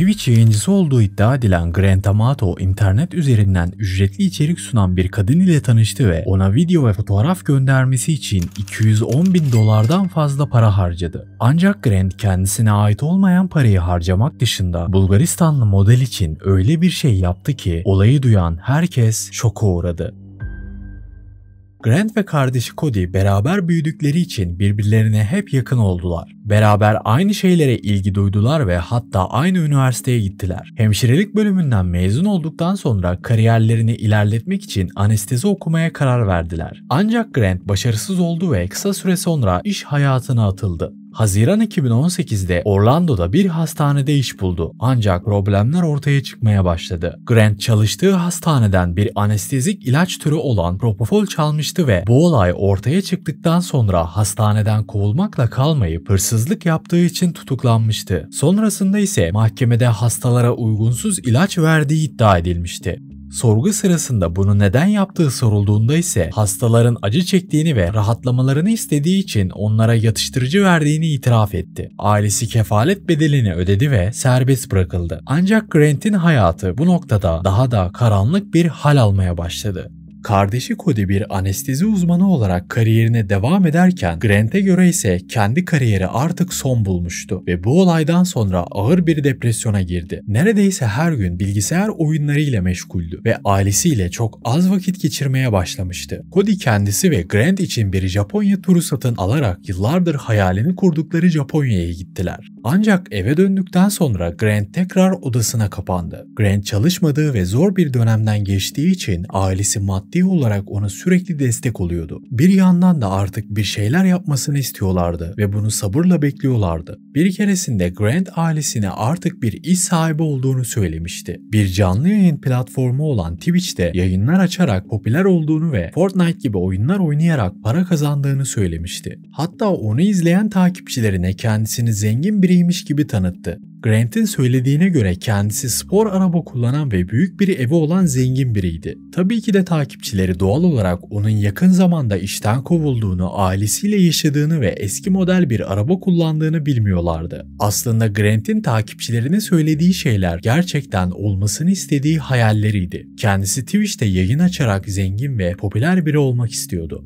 Twitch yayıncısı olduğu iddia edilen Grant Amato internet üzerinden ücretli içerik sunan bir kadın ile tanıştı ve ona video ve fotoğraf göndermesi için 210 bin dolardan fazla para harcadı. Ancak Grant kendisine ait olmayan parayı harcamak dışında Bulgaristanlı model için öyle bir şey yaptı ki olayı duyan herkes şoka uğradı. Grant ve kardeşi Cody beraber büyüdükleri için birbirlerine hep yakın oldular. Beraber aynı şeylere ilgi duydular ve hatta aynı üniversiteye gittiler. Hemşirelik bölümünden mezun olduktan sonra kariyerlerini ilerletmek için anestezi okumaya karar verdiler. Ancak Grant başarısız oldu ve kısa süre sonra iş hayatına atıldı. Haziran 2018'de Orlando'da bir hastanede iş buldu ancak problemler ortaya çıkmaya başladı. Grant çalıştığı hastaneden bir anestezik ilaç türü olan propofol çalmıştı ve bu olay ortaya çıktıktan sonra hastaneden kovulmakla kalmayıp hırsızlık yaptığı için tutuklanmıştı. Sonrasında ise mahkemede hastalara uygunsuz ilaç verdiği iddia edilmişti. Sorgu sırasında bunu neden yaptığı sorulduğunda ise hastaların acı çektiğini ve rahatlamalarını istediği için onlara yatıştırıcı verdiğini itiraf etti. Ailesi kefalet bedelini ödedi ve serbest bırakıldı. Ancak Grant'in hayatı bu noktada daha da karanlık bir hal almaya başladı. Kardeşi Cody bir anestezi uzmanı olarak kariyerine devam ederken Grant'e göre ise kendi kariyeri artık son bulmuştu ve bu olaydan sonra ağır bir depresyona girdi. Neredeyse her gün bilgisayar oyunlarıyla meşguldü ve ailesiyle çok az vakit geçirmeye başlamıştı. Cody kendisi ve Grant için bir Japonya turu satın alarak yıllardır hayalini kurdukları Japonya'ya gittiler. Ancak eve döndükten sonra Grant tekrar odasına kapandı. Grant çalışmadığı ve zor bir dönemden geçtiği için ailesi maddi maddi olarak ona sürekli destek oluyordu. Bir yandan da artık bir şeyler yapmasını istiyorlardı ve bunu sabırla bekliyorlardı. Bir keresinde Grant ailesine artık bir iş sahibi olduğunu söylemişti. Bir canlı yayın platformu olan Twitch'te yayınlar açarak popüler olduğunu ve Fortnite gibi oyunlar oynayarak para kazandığını söylemişti. Hatta onu izleyen takipçilerine kendisini zengin biriymiş gibi tanıttı. Grant'in söylediğine göre kendisi spor araba kullanan ve büyük bir evi olan zengin biriydi. Tabii ki de takipçileri doğal olarak onun yakın zamanda işten kovulduğunu, ailesiyle yaşadığını ve eski model bir araba kullandığını bilmiyorlardı. Aslında Grant'in takipçilerine söylediği şeyler gerçekten olmasını istediği hayalleriydi. Kendisi Twitch'te yayın açarak zengin ve popüler biri olmak istiyordu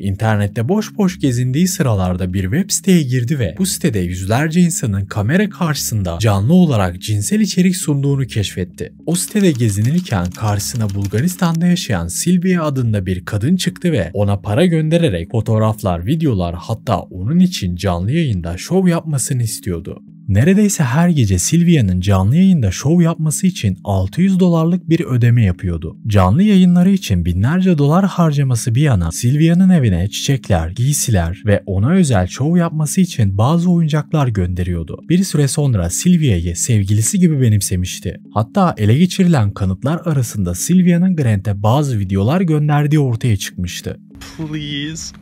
internette boş boş gezindiği sıralarda bir web siteye girdi ve bu sitede yüzlerce insanın kamera karşısında canlı olarak cinsel içerik sunduğunu keşfetti. O sitede gezinirken karşısına Bulgaristan'da yaşayan Silvia adında bir kadın çıktı ve ona para göndererek fotoğraflar, videolar hatta onun için canlı yayında şov yapmasını istiyordu. Neredeyse her gece Silvia'nın canlı yayında şov yapması için 600 dolarlık bir ödeme yapıyordu. Canlı yayınları için binlerce dolar harcaması bir yana Silvia'nın evine çiçekler, giysiler ve ona özel şov yapması için bazı oyuncaklar gönderiyordu. Bir süre sonra Silvia'yı sevgilisi gibi benimsemişti. Hatta ele geçirilen kanıtlar arasında Silvia'nın Grant'e bazı videolar gönderdiği ortaya çıkmıştı. Please,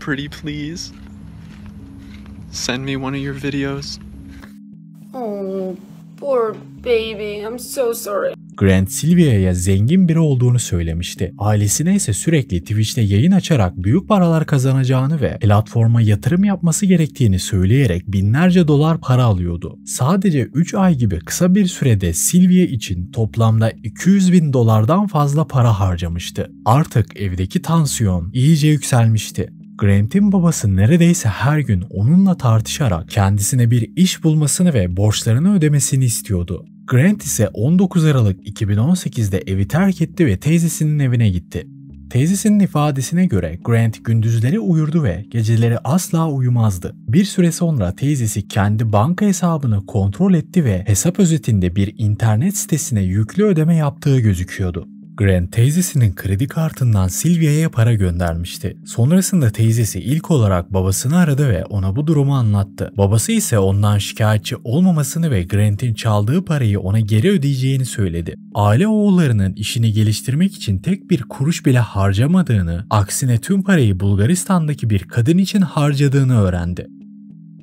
pretty please, send me one of your videos. Poor baby, I'm so sorry. Grant Silvia'ya zengin biri olduğunu söylemişti. Ailesine ise sürekli Twitch'te yayın açarak büyük paralar kazanacağını ve platforma yatırım yapması gerektiğini söyleyerek binlerce dolar para alıyordu. Sadece 3 ay gibi kısa bir sürede Silvia için toplamda 200 bin dolardan fazla para harcamıştı. Artık evdeki tansiyon iyice yükselmişti. Grant'in babası neredeyse her gün onunla tartışarak kendisine bir iş bulmasını ve borçlarını ödemesini istiyordu. Grant ise 19 Aralık 2018'de evi terk etti ve teyzesinin evine gitti. Teyzesinin ifadesine göre Grant gündüzleri uyurdu ve geceleri asla uyumazdı. Bir süre sonra teyzesi kendi banka hesabını kontrol etti ve hesap özetinde bir internet sitesine yüklü ödeme yaptığı gözüküyordu. Grant teyzesinin kredi kartından Sylvia'ya para göndermişti. Sonrasında teyzesi ilk olarak babasını aradı ve ona bu durumu anlattı. Babası ise ondan şikayetçi olmamasını ve Grant'in çaldığı parayı ona geri ödeyeceğini söyledi. Aile oğullarının işini geliştirmek için tek bir kuruş bile harcamadığını, aksine tüm parayı Bulgaristan'daki bir kadın için harcadığını öğrendi.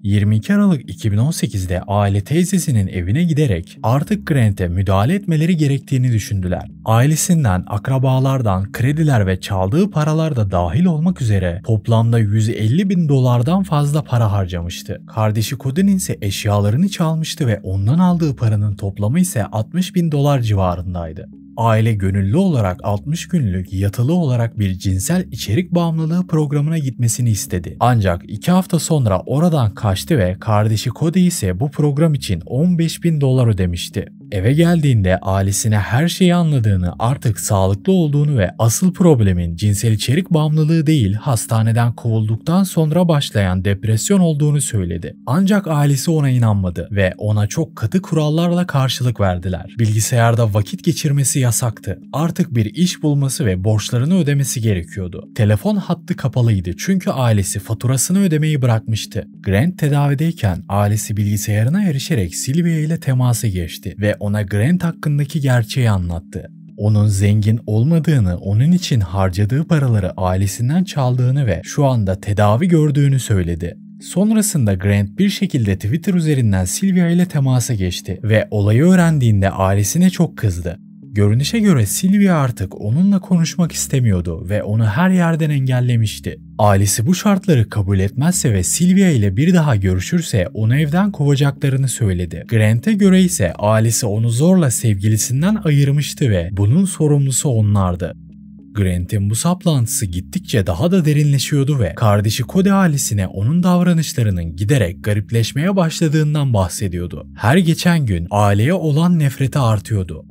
22 Aralık 2018'de aile teyzesinin evine giderek artık Grant'e müdahale etmeleri gerektiğini düşündüler. Ailesinden, akrabalardan, krediler ve çaldığı paralar da dahil olmak üzere toplamda 150 bin dolardan fazla para harcamıştı. Kardeşi Codin ise eşyalarını çalmıştı ve ondan aldığı paranın toplamı ise 60 bin dolar civarındaydı aile gönüllü olarak 60 günlük yatılı olarak bir cinsel içerik bağımlılığı programına gitmesini istedi. Ancak 2 hafta sonra oradan kaçtı ve kardeşi Cody ise bu program için 15 bin dolar ödemişti. Eve geldiğinde ailesine her şeyi anladığını, artık sağlıklı olduğunu ve asıl problemin cinsel içerik bağımlılığı değil hastaneden kovulduktan sonra başlayan depresyon olduğunu söyledi. Ancak ailesi ona inanmadı ve ona çok katı kurallarla karşılık verdiler. Bilgisayarda vakit geçirmesi yasaktı. Artık bir iş bulması ve borçlarını ödemesi gerekiyordu. Telefon hattı kapalıydı çünkü ailesi faturasını ödemeyi bırakmıştı. Grant tedavideyken ailesi bilgisayarına erişerek Silvia ile temasa geçti ve ona Grant hakkındaki gerçeği anlattı. Onun zengin olmadığını, onun için harcadığı paraları ailesinden çaldığını ve şu anda tedavi gördüğünü söyledi. Sonrasında Grant bir şekilde Twitter üzerinden Sylvia ile temasa geçti ve olayı öğrendiğinde ailesine çok kızdı. Görünüşe göre Silvia artık onunla konuşmak istemiyordu ve onu her yerden engellemişti. Ailesi bu şartları kabul etmezse ve Silvia ile bir daha görüşürse onu evden kovacaklarını söyledi. Grant'e göre ise ailesi onu zorla sevgilisinden ayırmıştı ve bunun sorumlusu onlardı. Grant'in bu saplantısı gittikçe daha da derinleşiyordu ve kardeşi Cody ailesine onun davranışlarının giderek garipleşmeye başladığından bahsediyordu. Her geçen gün aileye olan nefreti artıyordu.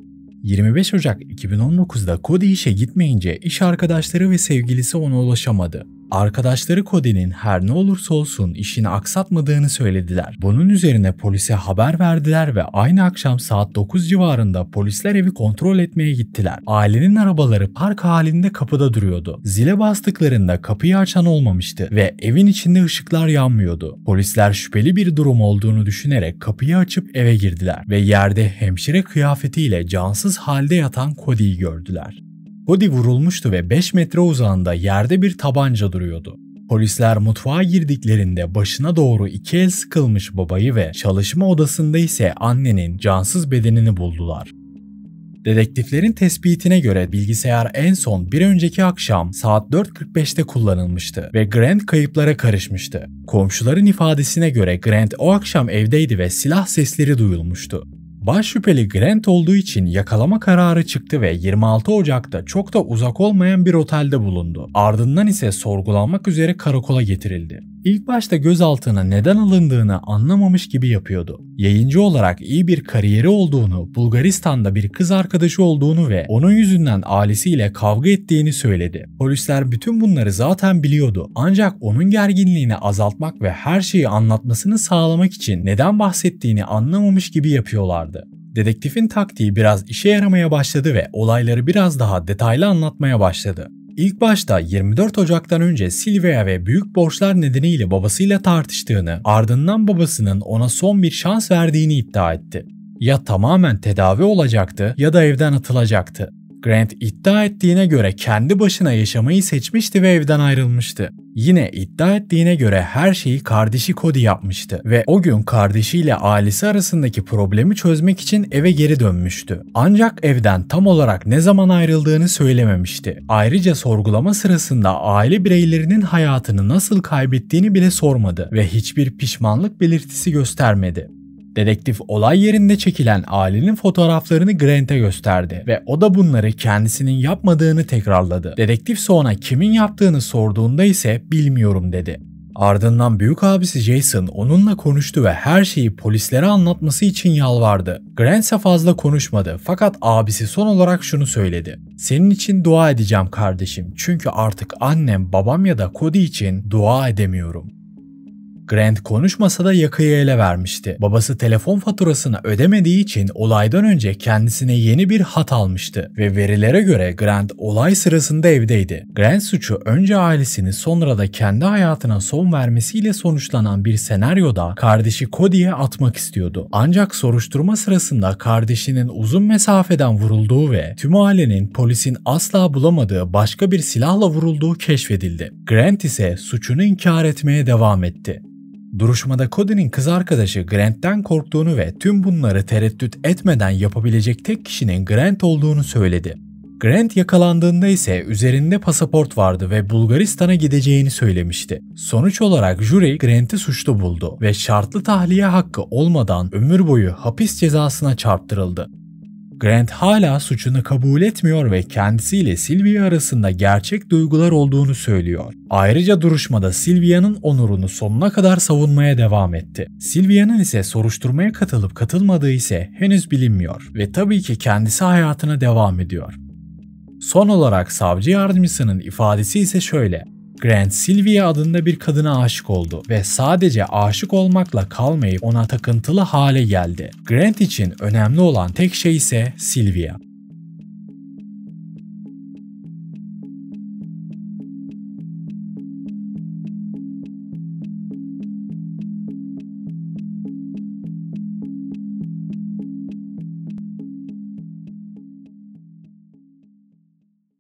25 Ocak 2019'da Cody işe gitmeyince iş arkadaşları ve sevgilisi ona ulaşamadı. Arkadaşları Cody'nin her ne olursa olsun işini aksatmadığını söylediler. Bunun üzerine polise haber verdiler ve aynı akşam saat 9 civarında polisler evi kontrol etmeye gittiler. Ailenin arabaları park halinde kapıda duruyordu. Zile bastıklarında kapıyı açan olmamıştı ve evin içinde ışıklar yanmıyordu. Polisler şüpheli bir durum olduğunu düşünerek kapıyı açıp eve girdiler ve yerde hemşire kıyafetiyle cansız halde yatan Cody'yi gördüler. Cody vurulmuştu ve 5 metre uzağında yerde bir tabanca duruyordu. Polisler mutfağa girdiklerinde başına doğru iki el sıkılmış babayı ve çalışma odasında ise annenin cansız bedenini buldular. Dedektiflerin tespitine göre bilgisayar en son bir önceki akşam saat 4.45'te kullanılmıştı ve Grant kayıplara karışmıştı. Komşuların ifadesine göre Grant o akşam evdeydi ve silah sesleri duyulmuştu. Baş şüpheli Grant olduğu için yakalama kararı çıktı ve 26 Ocak'ta çok da uzak olmayan bir otelde bulundu. Ardından ise sorgulanmak üzere karakola getirildi. İlk başta gözaltına neden alındığını anlamamış gibi yapıyordu. Yayıncı olarak iyi bir kariyeri olduğunu, Bulgaristan'da bir kız arkadaşı olduğunu ve onun yüzünden ailesiyle kavga ettiğini söyledi. Polisler bütün bunları zaten biliyordu ancak onun gerginliğini azaltmak ve her şeyi anlatmasını sağlamak için neden bahsettiğini anlamamış gibi yapıyorlardı. Dedektifin taktiği biraz işe yaramaya başladı ve olayları biraz daha detaylı anlatmaya başladı. İlk başta 24 Ocak'tan önce Silvia ve büyük borçlar nedeniyle babasıyla tartıştığını, ardından babasının ona son bir şans verdiğini iddia etti. Ya tamamen tedavi olacaktı ya da evden atılacaktı. Grant iddia ettiğine göre kendi başına yaşamayı seçmişti ve evden ayrılmıştı. Yine iddia ettiğine göre her şeyi kardeşi Cody yapmıştı ve o gün kardeşiyle ailesi arasındaki problemi çözmek için eve geri dönmüştü. Ancak evden tam olarak ne zaman ayrıldığını söylememişti. Ayrıca sorgulama sırasında aile bireylerinin hayatını nasıl kaybettiğini bile sormadı ve hiçbir pişmanlık belirtisi göstermedi. Dedektif olay yerinde çekilen ailenin fotoğraflarını Grant'e gösterdi ve o da bunları kendisinin yapmadığını tekrarladı. Dedektif sonra kimin yaptığını sorduğunda ise bilmiyorum dedi. Ardından büyük abisi Jason onunla konuştu ve her şeyi polislere anlatması için yalvardı. Grant ise fazla konuşmadı fakat abisi son olarak şunu söyledi. Senin için dua edeceğim kardeşim çünkü artık annem, babam ya da Cody için dua edemiyorum. Grant konuşmasa da yakayı ele vermişti. Babası telefon faturasını ödemediği için olaydan önce kendisine yeni bir hat almıştı ve verilere göre Grant olay sırasında evdeydi. Grant suçu önce ailesini sonra da kendi hayatına son vermesiyle sonuçlanan bir senaryoda kardeşi Cody'ye atmak istiyordu. Ancak soruşturma sırasında kardeşinin uzun mesafeden vurulduğu ve tüm ailenin polisin asla bulamadığı başka bir silahla vurulduğu keşfedildi. Grant ise suçunu inkar etmeye devam etti. Duruşmada Cody'nin kız arkadaşı Grant'ten korktuğunu ve tüm bunları tereddüt etmeden yapabilecek tek kişinin Grant olduğunu söyledi. Grant yakalandığında ise üzerinde pasaport vardı ve Bulgaristan'a gideceğini söylemişti. Sonuç olarak jüri Grant'i suçlu buldu ve şartlı tahliye hakkı olmadan ömür boyu hapis cezasına çarptırıldı. Grant hala suçunu kabul etmiyor ve kendisiyle Sylvia arasında gerçek duygular olduğunu söylüyor. Ayrıca duruşmada Sylvia'nın onurunu sonuna kadar savunmaya devam etti. Sylvia'nın ise soruşturmaya katılıp katılmadığı ise henüz bilinmiyor ve tabii ki kendisi hayatına devam ediyor. Son olarak savcı yardımcısının ifadesi ise şöyle. Grant Sylvia adında bir kadına aşık oldu ve sadece aşık olmakla kalmayıp ona takıntılı hale geldi. Grant için önemli olan tek şey ise Sylvia.